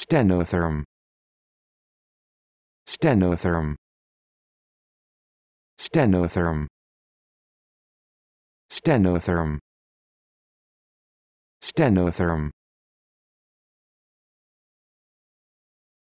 Stenotherm. Stenotherm. Stenotherm. Stenotherm. Stenotherm.